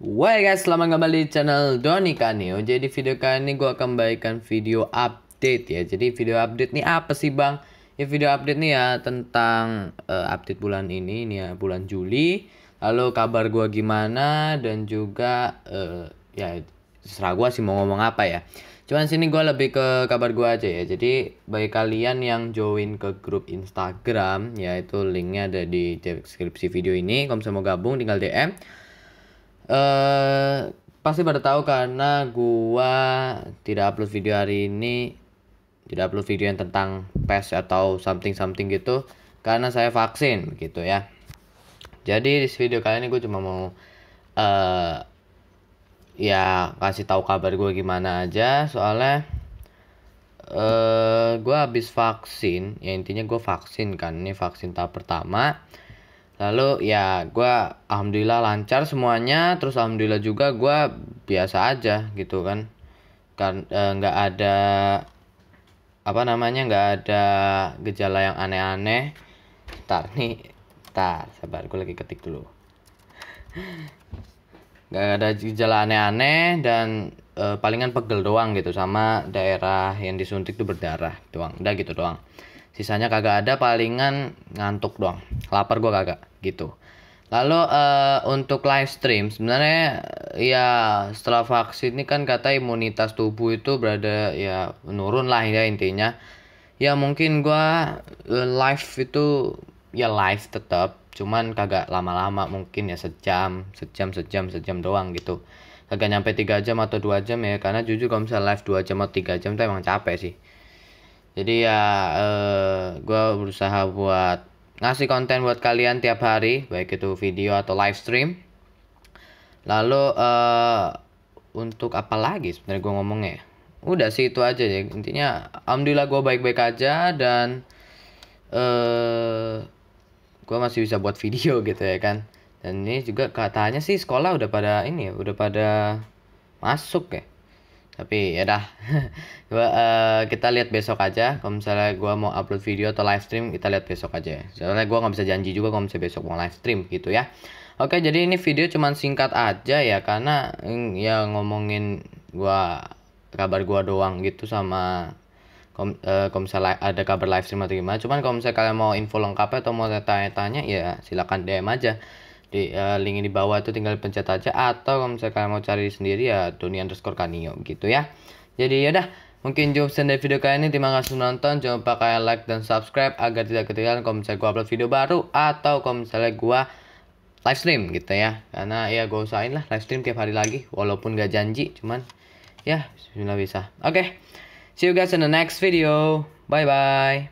Wah guys, selamat kembali di channel Doni Kanio. Oh, jadi video kali ini gue akan memberikan video update ya. Jadi video update ini apa sih bang? Ya video update nih ya tentang uh, update bulan ini, ini ya bulan Juli. Lalu kabar gue gimana dan juga uh, ya serah gue sih mau ngomong apa ya. Cuman sini gue lebih ke kabar gue aja ya. Jadi bagi kalian yang join ke grup Instagram, yaitu linknya ada di deskripsi video ini. Kalau mau gabung tinggal DM uh, pasti pada tahu karena gua tidak upload video hari ini tidak upload video yang tentang pes atau something something gitu karena saya vaksin gitu ya jadi di video kali ini gua cuma mau uh, ya kasih tahu kabar gua gimana aja soalnya uh, eh, gue habis vaksin ya intinya gua vaksin kan ini vaksin tahap pertama lalu ya gue alhamdulillah lancar semuanya terus alhamdulillah juga gue biasa aja gitu kan kan eh, nggak ada apa namanya nggak ada gejala yang aneh-aneh tar nih tar sabar gue lagi ketik dulu nggak ada gejala aneh-aneh dan e, palingan pegel doang gitu sama daerah yang disuntik tuh berdarah doang udah gitu doang sisanya kagak ada palingan ngantuk doang lapar gue kagak gitu lalu uh, untuk live stream sebenarnya ya setelah vaksin ini kan kata imunitas tubuh itu berada ya menurun lah ya intinya ya mungkin gue eh, live itu ya live tetap cuman kagak lama-lama mungkin ya sejam sejam sejam sejam doang gitu kagak nyampe tiga jam atau dua jam ya karena jujur kalau misalnya live dua jam atau tiga jam tuh emang capek sih jadi ya eh, gue berusaha buat ngasih konten buat kalian tiap hari baik itu video atau live stream lalu eh, untuk apa lagi sebenarnya gue ngomongnya udah sih itu aja ya intinya alhamdulillah gue baik-baik aja dan eh gue masih bisa buat video gitu ya kan dan ini juga katanya sih sekolah udah pada ini ya udah pada masuk ya tapi ya dah gua uh, kita lihat besok aja kalau misalnya gue mau upload video atau live stream kita lihat besok aja soalnya gue nggak bisa janji juga kalau misalnya besok mau live stream gitu ya oke jadi ini video cuma singkat aja ya karena mm, ya ngomongin gua kabar gua doang gitu sama eh, kalau uh, misalnya ada kabar live stream atau gimana cuman kalau misalnya kalian mau info lengkapnya atau mau tanya-tanya ya silakan DM aja di uh, link di bawah itu tinggal pencet aja atau kalau misalnya mau cari sendiri ya dunia underscore kanio gitu ya jadi yaudah mungkin cukup sendiri video kali ini terima kasih sudah nonton jangan lupa kalian like dan subscribe agar tidak ketinggalan kalau misalnya gue upload video baru atau kalau misalnya gue live stream gitu ya karena ya gua usahain lah live stream tiap hari lagi walaupun gak janji cuman ya bisa bisa oke okay. see you guys in the next video bye bye